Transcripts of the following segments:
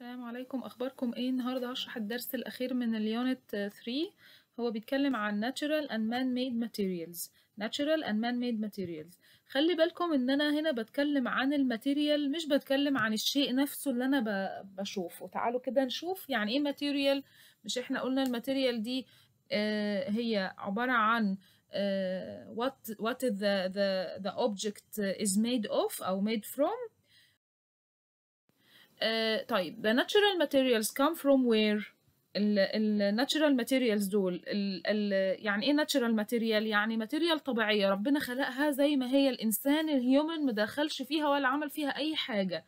السلام عليكم اخباركم ايه النهارده هشرح الدرس الاخير من اليونت 3 هو بيتكلم عن natural and man made materials natural and man made materials خلي بالكم ان انا هنا بتكلم عن الماتيريال مش بتكلم عن الشيء نفسه اللي انا بشوفه تعالوا كده نشوف يعني ايه ماتيريال مش احنا قلنا الماتيريال دي آه، هي عباره عن آه، what what the the the object is made of او made from آه، طيب the natural materials come from where الناتشرال ماتيريالز دول ال ال يعني ايه ناتشرال ماتيريال يعني ماتيريال طبيعيه ربنا خلقها زي ما هي الانسان الهيومن مدخلش فيها ولا عمل فيها اي حاجه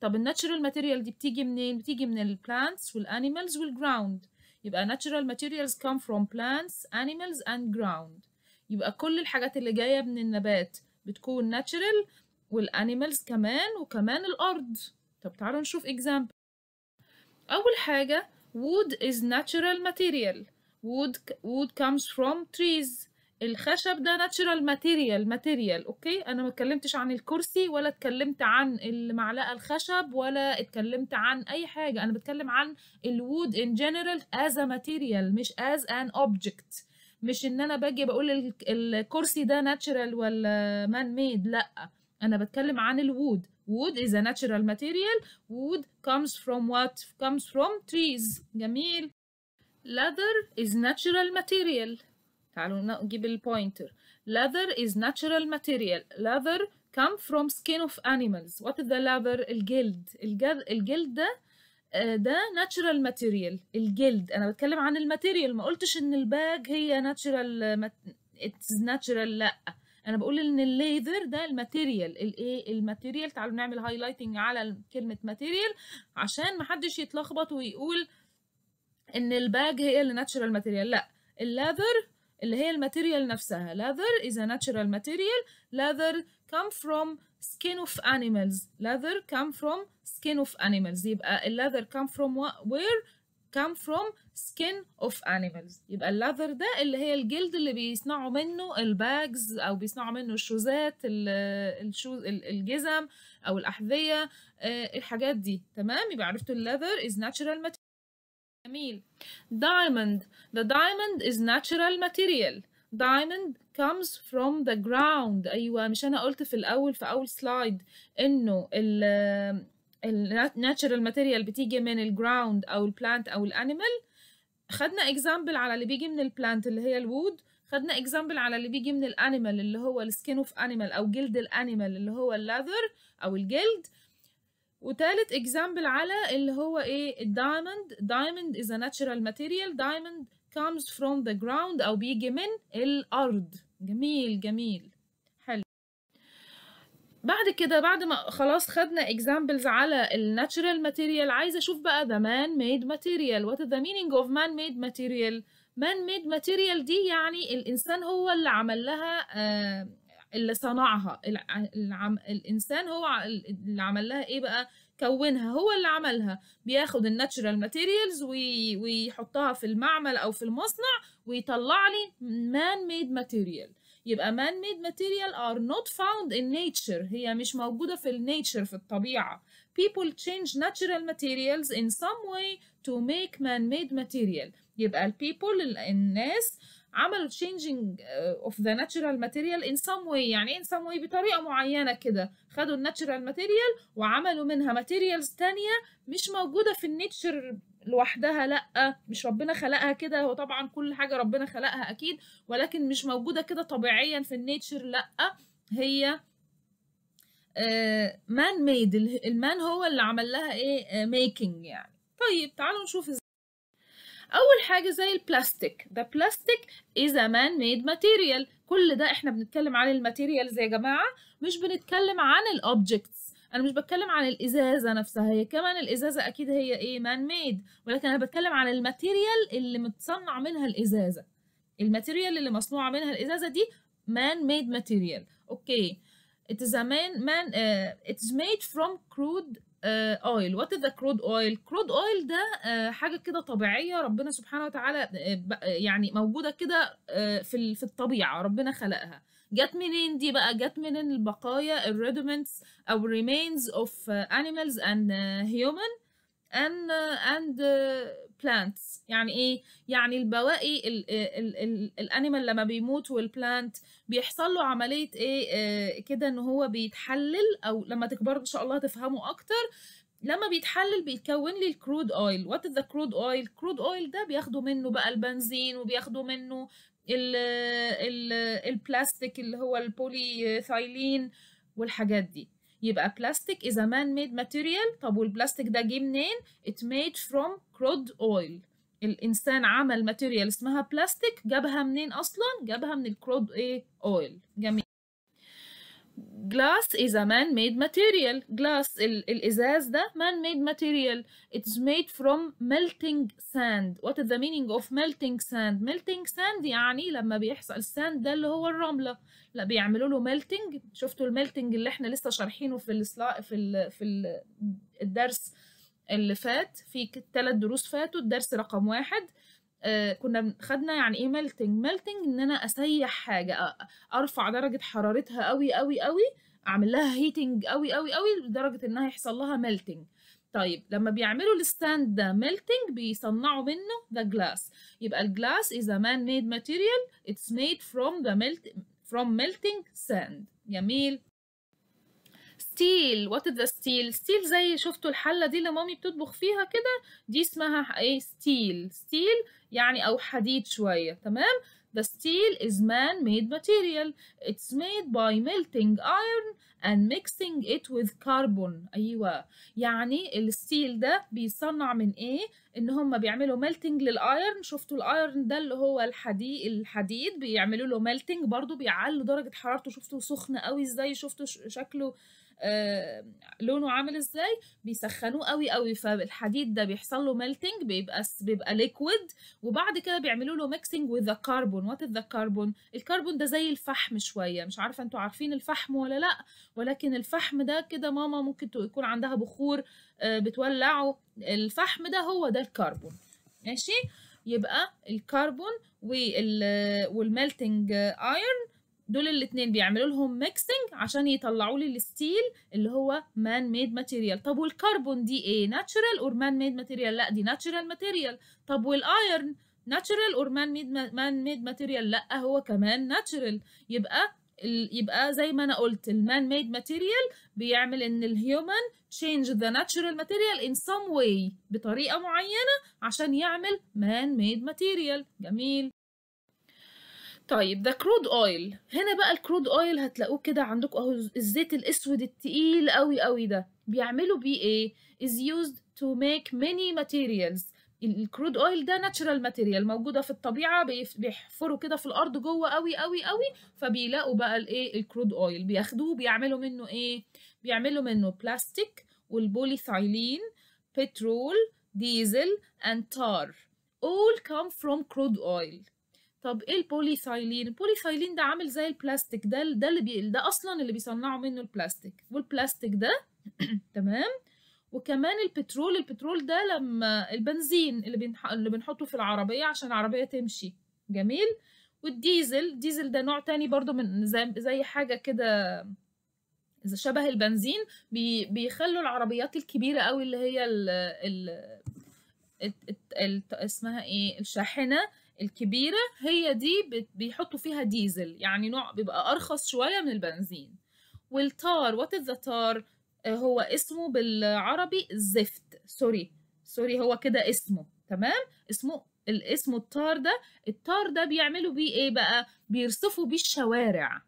طب الناتشرال ماتيريال دي بتيجي منين بتيجي من ال plants وال animals وال ground يبقى ناتشرال ماتيريالز come from plants animals and ground يبقى كل الحاجات اللي جايه من النبات بتكون ناتشرال animals كمان وكمان الارض طب تعالوا نشوف example أول حاجة wood is natural material wood wood comes from trees الخشب ده natural material material اوكي انا ما اتكلمتش عن الكرسي ولا اتكلمت عن المعلقه الخشب ولا اتكلمت عن اي حاجه انا بتكلم عن الوود in general as a material مش as an object مش ان انا باجي بقول الكرسي ده natural ولا man made لا انا بتكلم عن الوود wood is a natural material wood comes from what comes from trees جميل leather is natural material تعالوا نجيب البوينتر leather is natural material leather come from skin of animals what is the leather الجلد الجلد, الجلد ده ده ناتشرال ماتيريال الجلد انا بتكلم عن الماتيريال ما قلتش ان الباج هي ناتشرال اتس ناتشرال لا انا بقول ان الليزر ده الماتيريال الايه الماتيريال تعالوا نعمل هايلايتنج على كلمه ماتيريال عشان محدش يتلخبط ويقول ان الباج هي اللي ناتشرال ماتيريال لا الليذر اللي هي الماتيريال نفسها leather is a natural material leather come from skin of animals leather come from skin of animals يبقى leather come from where come from skin of animals يبقى اللذر ده اللي هي الجلد اللي بيصنعوا منه الباجز او بيصنعوا منه الشوزات الشوز الجزم او الاحذيه آه، الحاجات دي تمام يبقى عرفتوا اللذر is natural material جميل diamond the diamond is natural material diamond comes from the ground ايوه مش انا قلت في الاول في اول سلايد انه الناتشرال ماتيريال بتيجي من الجراوند او البلانت او الانيمال خدنا اكزامبل على اللي بيجي من البلانت اللي هي الوود خدنا اكزامبل على اللي بيجي من الانيمال اللي هو السكين اوف انيمال او جلد الانيمال اللي هو اللاذر او الجلد وتالت اكزامبل على اللي هو ايه الدايموند دايموند از ناتشرال ماتيريال دايموند comes from the ground او بيجي من الارض جميل جميل بعد كده بعد ما خلاص خدنا اكزامبلز على الناتشرال ماتيريال عايزه اشوف بقى ذا مان ميد ماتيريال وات ذا مينينج اوف مان ميد ماتيريال مان ميد ماتيريال دي يعني الانسان هو اللي عمل لها آه اللي صنعها العم... الانسان هو اللي عمل لها ايه بقى كونها هو اللي عملها بياخد الناتشرال ماتيريالز وي... ويحطها في المعمل او في المصنع ويطلع لي مان ميد ماتيريال يبقى man made material are not found in nature هي مش موجودة في النيتشر في الطبيعة people change natural materials in some way to make man made material يبقى ال people الناس عملوا changing of the natural material in some way يعني in some way بطريقة معينة كده خدوا الناتشرال material وعملوا منها materials تانية مش موجودة في النيتشر لوحدها لا مش ربنا خلقها كده هو طبعا كل حاجه ربنا خلقها اكيد ولكن مش موجوده كده طبيعيا في النيتشر لا هي مان ميد المان هو اللي عمل لها ايه ميكنج آه، يعني طيب تعالوا نشوف ازاي اول حاجه زي البلاستيك ده بلاستيك از ا مان ميد ماتيريال كل ده احنا بنتكلم عن الماتيريالز يا جماعه مش بنتكلم عن الاوبجكتس انا مش بتكلم عن الازازه نفسها هي كمان الازازه اكيد هي ايه مان ميد ولكن انا بتكلم عن الماتيريال اللي متصنع منها الازازه الماتيريال اللي مصنوعه منها الازازه دي مان ميد ماتيريال اوكي it is a man man uh, it's made from crude uh, oil what is the crude oil crude oil ده uh, حاجه كده طبيعيه ربنا سبحانه وتعالى uh, يعني موجوده كده uh, في في الطبيعه ربنا خلقها جت منين دي بقى جت من البقايا الريدمنتس او remains of animals and human and and plants يعني ايه يعني البواقي الانيمال لما بيموت والبلانت بيحصل له عمليه ايه آه، كده ان هو بيتحلل او لما تكبروا ان شاء الله تفهموا اكتر لما بيتحلل بيتكون لي الكرود اويل وات ذا كرود اويل كرود اويل ده بياخدوا منه بقى البنزين وبياخدوا منه ال الـ البلاستيك اللي هو البوليثايلين والحاجات دي يبقى بلاستيك is a man-made material طب والبلاستيك ده جه منين؟ it made from crude oil الانسان عمل ماتيريال اسمها بلاستيك جابها منين اصلا؟ جابها من الكرود ايه؟ اويل جميل glass is a man-made material glass ال الإزاز ده man-made material it's made from melting sand what is the meaning of melting sand melting sand يعني لما بيحصل sand ده اللي هو الرملة لا بيعملوا له melting شفتوا الميلتنج اللي احنا لسه شارحينه في السلا في ال في ال الدرس اللي فات في ثلاث دروس فاتوا الدرس رقم واحد آه، كنا خدنا يعني ايه ميلتنج ميلتنج ان انا اسيح حاجه ارفع درجه حرارتها قوي قوي قوي اعمل لها هيتنج قوي قوي قوي لدرجه انها يحصل لها ميلتنج طيب لما بيعملوا الستاند ده ميلتنج بيصنعوا منه ذا جلاس يبقى الجلاس از ا مان ميد ماتيريال اتس ميد فروم ذا ميلت فروم ميلتنج ساند جميل ستيل وات ذا ستيل ستيل زي شفتوا الحله دي اللي مامي بتطبخ فيها كده دي اسمها ايه ستيل ستيل يعني او حديد شويه تمام The steel is man-made material. It's made by melting iron and mixing it with carbon ايوه يعني الستيل ده بيصنع من ايه ان هما بيعملوا ميلتنج للايرن شفتوا الايرن ده اللي هو الحديد الحديد بيعملوا له ميلتنج برضو بيعلوا درجه حرارته شفتوا سخن قوي ازاي شفتوا شكله آه، لونه عامل ازاي بيسخنوه قوي قوي فالحديد ده بيحصل له ميلتنج بيبقى بيبقى ليكويد وبعد كده بيعملوا له ميكسنج وذ كاربون وات ذا كاربون الكربون ده زي الفحم شويه مش عارفه انتوا عارفين الفحم ولا لا ولكن الفحم ده كده ماما ممكن يكون عندها بخور آه، بتولعه الفحم ده هو ده الكربون ماشي يبقى الكربون والميلتنج ايرون دول الاتنين بيعملوا لهم ميكسنج عشان يطلعوا لي الستيل اللي هو مان ميد ماتيريال طب والكربون دي ايه ناتشرال اور مان ميد ماتيريال لا دي ناتشرال ماتيريال طب والايرن ناتشرال اور مان ميد مان ميد ماتيريال لا هو كمان ناتشرال يبقى يبقى زي ما انا قلت المان ميد ماتيريال بيعمل ان الهيومن تشينج ذا ناتشرال ماتيريال ان سم واي بطريقه معينه عشان يعمل مان ميد ماتيريال جميل طيب ده كرود اويل هنا بقى الكرود اويل هتلاقوه كده عندكم اهو الزيت الاسود التقيل قوي قوي ده بيعملوا بيه ايه is used to make many materials الكرود اويل ده ناتشرال ماتيريال موجوده في الطبيعه بيحفروا كده في الارض جوه قوي قوي قوي فبيلاقوا بقى الايه الكرود اويل بياخدوه بيعملوا منه ايه بيعملوا منه بلاستيك والبوليثايلين بترول ديزل اند تار all come from crude oil طب ايه البوليثايلين البوليثايلين ده عامل زي البلاستيك ده ده اللي بي... ده اصلا اللي بيصنعوا منه البلاستيك والبلاستيك ده تمام وكمان البترول البترول ده لما البنزين اللي بنح... اللي بنحطه في العربيه عشان العربيه تمشي جميل والديزل الديزل ده نوع تاني برضو من زي, زي حاجه كده إذا شبه البنزين بي... بيخلوا العربيات الكبيره قوي اللي هي ال... ال... ال... ال... اسمها ايه الشاحنه الكبيره هي دي بيحطوا فيها ديزل يعني نوع بيبقى ارخص شويه من البنزين والتار وات ذا تار آه، هو اسمه بالعربي الزفت سوري سوري هو كده اسمه تمام اسمه الاسم التار ده التار ده بيعملوا بيه ايه بقى بيرصفوا بيه الشوارع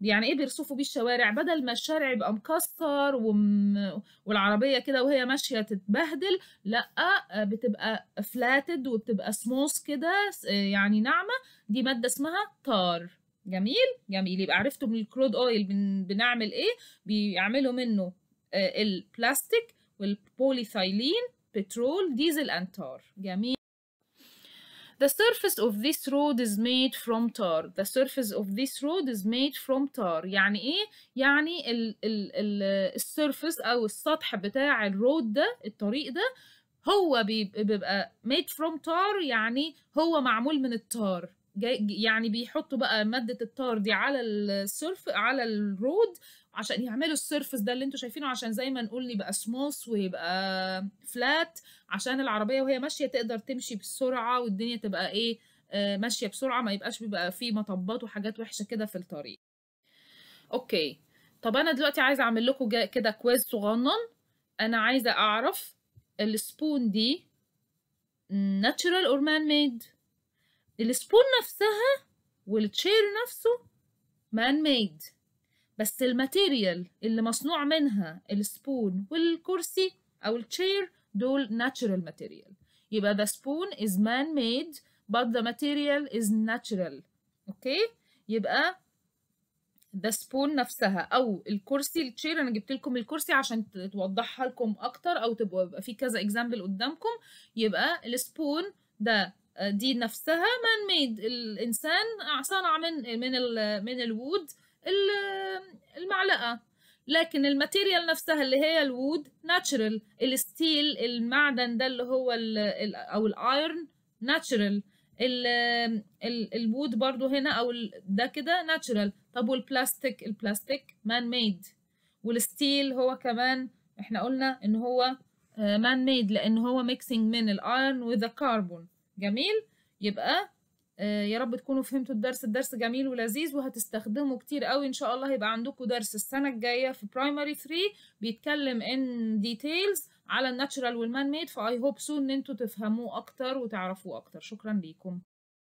يعني ايه بيرصفوا بيه الشوارع بدل ما الشارع يبقى مكسر وم... والعربيه كده وهي ماشيه تتبهدل لا آه، بتبقى فلاتد وبتبقى سموس كده آه، يعني ناعمه دي ماده اسمها تار جميل جميل يبقى عرفتوا من الكرود اويل بن... بنعمل ايه بيعملوا منه آه البلاستيك والبوليثايلين بترول ديزل اند تار جميل The surface of this road is made from tar. The surface of this road is made from tar. يعني ايه؟ يعني ال ال ال surface او السطح بتاع الرود ده الطريق ده هو بيبقى made from tar يعني هو معمول من التار. يعني بيحطوا بقى ماده التار دي على السيرف على الرود عشان يعملوا السيرفس ده اللي انتوا شايفينه عشان زي ما نقول يبقى سموث ويبقى فلات عشان العربيه وهي ماشيه تقدر تمشي بسرعه والدنيا تبقى ايه آه، ماشيه بسرعه ما يبقاش بيبقى فيه مطبات وحاجات وحشه كده في الطريق اوكي طب انا دلوقتي عايزه اعمل لكم كده كويز صغنن انا عايزه اعرف السبون دي ناتشرال اور مان ميد السبون نفسها والتشير نفسه مان ميد بس الماتيريال اللي مصنوع منها السبون والكرسي او التشير دول ناتشرال ماتيريال يبقى the spoon is man made but the material is natural اوكي يبقى ذا spoon نفسها او الكرسي التشير انا جبت لكم الكرسي عشان توضحها لكم اكتر او تبقى يبقى في كذا اكزامبل قدامكم يبقى السبون ده دي نفسها مان ميد الانسان صنع من من ال من الوود المعلقه لكن الماتيريال نفسها اللي هي الوود ناتشرال الستيل المعدن ده اللي هو ال او الايرن ناتشرال الوود برضو هنا او ده كده ناتشرال طب والبلاستيك البلاستيك مان ميد والستيل هو كمان احنا قلنا ان هو مان آه، ميد لان هو ميكسينج من الايرن وذا كاربون جميل يبقى آه، يا رب تكونوا فهمتوا الدرس الدرس جميل ولذيذ وهتستخدمه كتير قوي ان شاء الله هيبقى عندكم درس السنه الجايه في برايمري 3 بيتكلم ان ديتيلز على الناتشرال والمان ميد فاي هوب سو ان انتوا تفهموه اكتر وتعرفوه اكتر شكرا ليكم